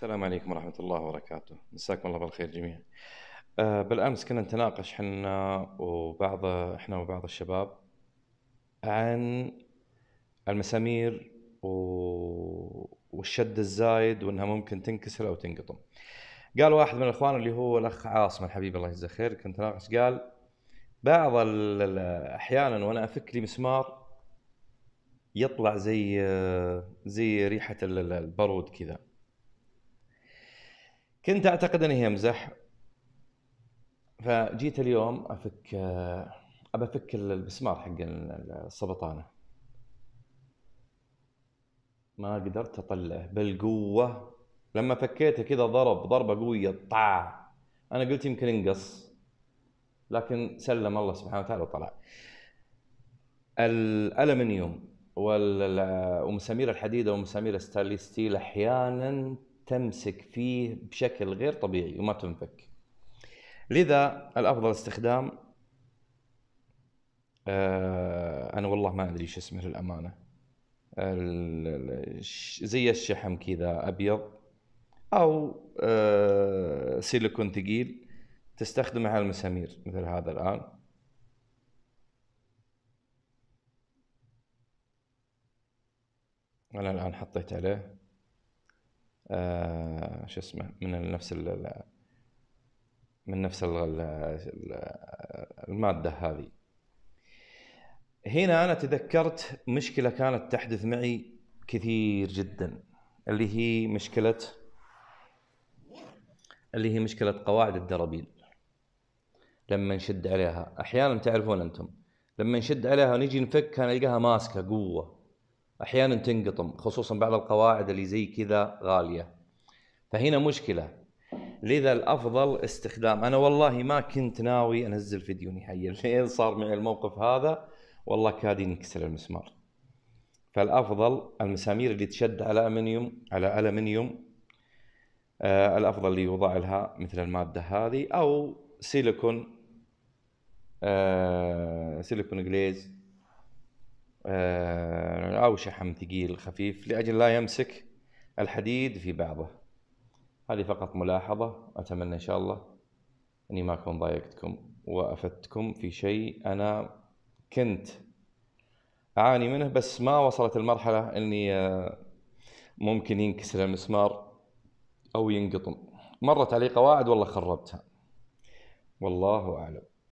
السلام عليكم ورحمة الله وبركاته مساكم الله بالخير جميعا آه، بالأمس كنا نتناقش حنا وبعض احنا وبعض الشباب عن المسامير و... والشد الزايد وانها ممكن تنكسر او تنقطم. قال واحد من الاخوان اللي هو الاخ عاصم الحبيب الله يجزاه خير كنت ناقش قال بعض احيانا وانا افك لي مسمار يطلع زي آه، زي ريحه البارود كذا كنت اعتقد اني يمزح فجيت اليوم افك آه، ابى افك المسمار حق السبطانه ما قدرت اطلعه بالقوه لما فكيته كذا ضرب ضربه قويه طع انا قلت يمكن انقص لكن سلم الله سبحانه وتعالى وطلع الالمنيوم آه، ومسامير الحديده ومسامير ستانلي ستيل احيانا تمسك فيه بشكل غير طبيعي وما تنفك لذا الافضل استخدام آه، انا والله ما ادري شو اسمه للامانه زي الشحم كذا ابيض او آه، سيليكون ثقيل تستخدمه على المسامير مثل هذا الان انا الان حطيت عليه آه، شو اسمه من نفس من نفس الماده هذه هنا انا تذكرت مشكله كانت تحدث معي كثير جدا اللي هي مشكله اللي هي مشكله قواعد الدرابيل لما نشد عليها احيانا تعرفون انتم لما نشد عليها ونجي نفك كان القاها ماسكه قوه احيانا تنقطم خصوصا بعض القواعد اللي زي كذا غاليه فهنا مشكله لذا الافضل استخدام انا والله ما كنت ناوي انزل فيديو نهائيا لين صار معي الموقف هذا والله كاد ينكسر المسمار فالافضل المسامير اللي تشد على المنيوم على المنيوم آه الافضل اللي يوضع لها مثل الماده هذه او سيليكون آه سيليكون جليز أو آه، شحم ثقيل خفيف لأجل لا يمسك الحديد في بعضه هذه فقط ملاحظة أتمنى إن شاء الله أني ما أكون ضايقتكم وأفدتكم في شيء أنا كنت أعاني منه بس ما وصلت المرحلة أني آه، ممكن ينكسر المسمار أو ينقطم مرت علي قواعد والله خربتها والله أعلم